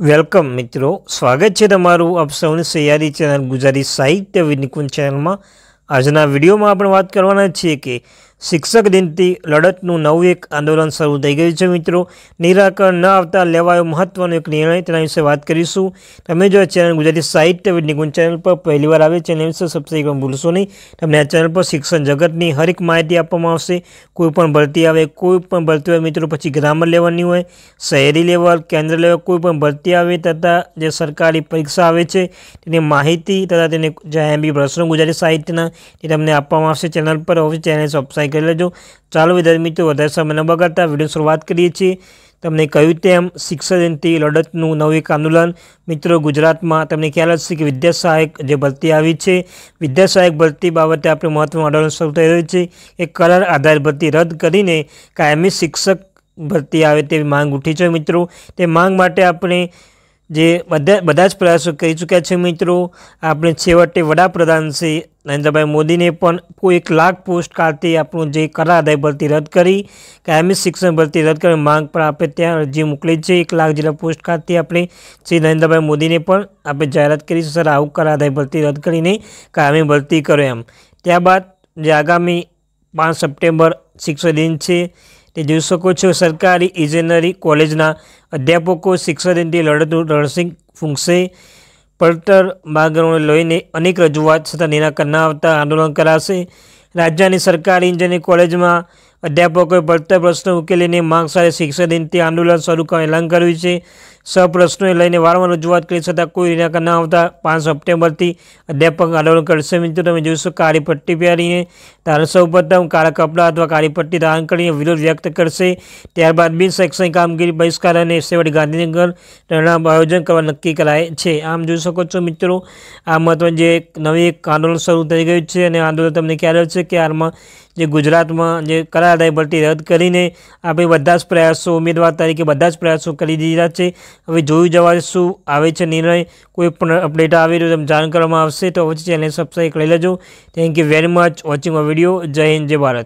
welcome મિત્રો સ્વાગત છે તમારું આપ સૌની સૈયારી ચેનલ ગુજરાતી સાહિત્ય નિકુંજ ચેનલમાં આજના વિડીયોમાં આપણે વાત કરવાના છીએ કે શિક્ષક દિનથી લડતનું નવું એક આંદોલન શરૂ થઈ ગયું છે મિત્રો નિરાકરણ ન આવતા લેવાયો મહત્ત્વનો એક નિર્ણય તેના વિશે વાત કરીશું તમે જો આ ચેનલ ગુજરાતી સાહિત્ય વિદ નિગુણ ચેનલ પર પહેલીવાર આવે છે એના વિશે સબસ્ક્રાઈબ કરવાનું ભૂલશો નહીં તમને આ ચેનલ પર શિક્ષણ જગતની હરેક માહિતી આપવામાં આવશે કોઈ પણ ભરતી આવે કોઈ પણ ભરતી હોય મિત્રો પછી ગ્રામર લેવલની હોય શહેરી લેવલ કેન્દ્ર લેવલ કોઈ પણ ભરતી આવે તથા જે સરકારી પરીક્ષા આવે છે તેની માહિતી તથા તેને જ્યાં બી પ્રશ્નો ગુજરાતી સાહિત્યના એ તમને આપવામાં આવશે ચેનલ પર હવે ચેનલ સબસ્ક્રાઈબ ટ્રાય કરી લેજો ચાલો વિદ્યાર્થી મિત્રો વધારે સમય ન બગાડતા વિડીયો શરૂઆત કરીએ છીએ તમને કહ્યું તેમ શિક્ષકજનથી લડતનું નવું એક આંદોલન મિત્રો ગુજરાતમાં તમને ખ્યાલ હશે કે વિદ્યા સહાયક જે ભરતી આવી છે વિદ્યા સહાયક ભરતી બાબતે આપણે મહત્વનું આંદોલન શરૂ થઈ રહ્યું છે એ કરાર આધારિત ભરતી રદ કરીને કાયમી શિક્ષક ભરતી આવે તેવી માંગ ઉઠી છે મિત્રો તે માંગ માટે આપણે જે બધા બધા જ પ્રયાસો કરી ચૂક્યા છે મિત્રો આપણે છેવટે વડાપ્રધાન શ્રી નરેન્દ્રભાઈ મોદીને પણ કોઈ એક લાખ પોસ્ટ ખાતે આપણું જે કરાર આદાય ભરતી રદ કરી કાયમી શિક્ષણ ભરતી રદ કરવાની માંગ પણ આપણે ત્યાં અરજી મોકલી છે એક લાખ જેટલા પોસ્ટ ખાતે આપણે શ્રી નરેન્દ્રભાઈ મોદીને પણ આપણે જાહેરાત કરી સર આવું કરાદાય ભરતી રદ કરીને કાયમી ભરતી કરો એમ ત્યારબાદ જે આગામી પાંચ સપ્ટેમ્બર શિક્ષક દિન છે તે જોઈ શકો છો સરકારી ઇજનેરી કોલેજના અધ્યાપકો શિક્ષણથી લડતું રણસિંહ ફૂંકશે પડતર માગણીઓને લઈને અનેક રજૂઆત છતાં નિરાકર ન આવતા આંદોલન કરાશે રાજ્યની સરકારી ઇજનેરી કોલેજમાં અધ્યાપકોએ પડતર પ્રશ્નો ઉકેલીને માંગ સાથે શિક્ષણ દિનથી આંદોલન શરૂ કરવા એલાન કર્યું છે સહ પ્રશ્નોને લઈને વારંવાર રજૂઆત કરી છતાં કોઈ નિરાકર ન આવતા પાંચ સપ્ટેમ્બરથી અધ્યાપક આંદોલન કરશે મિત્રો તમે જોઈશો કાળી પટ્ટી પહેરીને ધારણ સૌપ્રથમ કાળા કપડાં અથવા કાળી પટ્ટી ધારણ કરીને વિરોધ વ્યક્ત કરશે ત્યારબાદ બિન શૈક્ષણિક કામગીરી બહિષ્કાર અને સેવાડી ગાંધીનગર રણામ આયોજન કરવા નક્કી કરાય છે આમ જોઈ શકો છો મિત્રો આ મહત્વનું જે નવી એક આંદોલન શરૂ થઈ ગયું છે અને આંદોલન તમને ખ્યાલ છે કે હાલમાં જે ગુજરાતમાં જે કરારદાય ભરતી રદ કરીને આપણે બધા જ પ્રયાસો ઉમેદવાર તરીકે બધા જ પ્રયાસો કરી દીધા છે હવે જોયું જવા શું આવે છે નિર્ણય કોઈ પણ અપડેટ આવે તો જાણ કરવામાં આવશે તો હવે ચેનલ સબસ્ક્રાઈબ કરી લેજો thank you very much watching a video જય હિન્દ જય ભારત